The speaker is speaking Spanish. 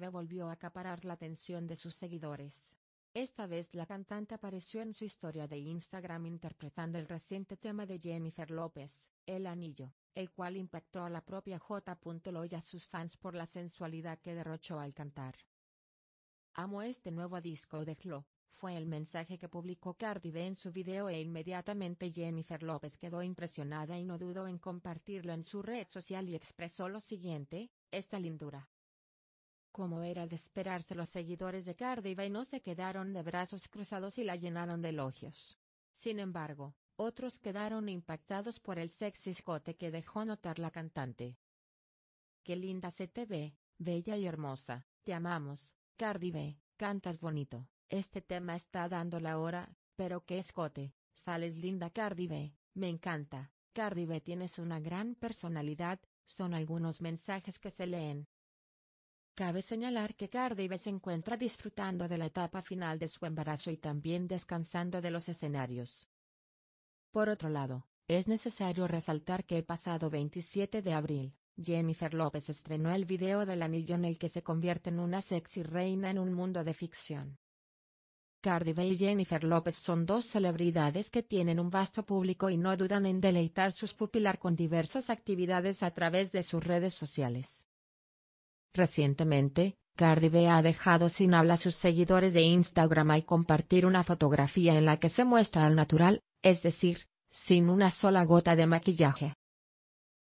B volvió a acaparar la atención de sus seguidores. Esta vez la cantante apareció en su historia de Instagram interpretando el reciente tema de Jennifer López, El Anillo, el cual impactó a la propia J. Lo y a sus fans por la sensualidad que derrochó al cantar. Amo este nuevo disco de Glo, fue el mensaje que publicó Cardi B en su video e inmediatamente Jennifer López quedó impresionada y no dudó en compartirlo en su red social y expresó lo siguiente, esta lindura, como era de esperarse los seguidores de y no se quedaron de brazos cruzados y la llenaron de elogios. Sin embargo, otros quedaron impactados por el sexy escote que dejó notar la cantante. Qué linda se te ve, bella y hermosa, te amamos, Cardi B, cantas bonito, este tema está dando la hora, pero qué escote, sales linda Cardi B, me encanta, Cardi B tienes una gran personalidad, son algunos mensajes que se leen, Cabe señalar que B se encuentra disfrutando de la etapa final de su embarazo y también descansando de los escenarios. Por otro lado, es necesario resaltar que el pasado 27 de abril, Jennifer López estrenó el video del anillo en el que se convierte en una sexy reina en un mundo de ficción. B y Jennifer López son dos celebridades que tienen un vasto público y no dudan en deleitar sus pupilar con diversas actividades a través de sus redes sociales. Recientemente, Cardi B ha dejado sin habla a sus seguidores de Instagram y compartir una fotografía en la que se muestra al natural, es decir, sin una sola gota de maquillaje.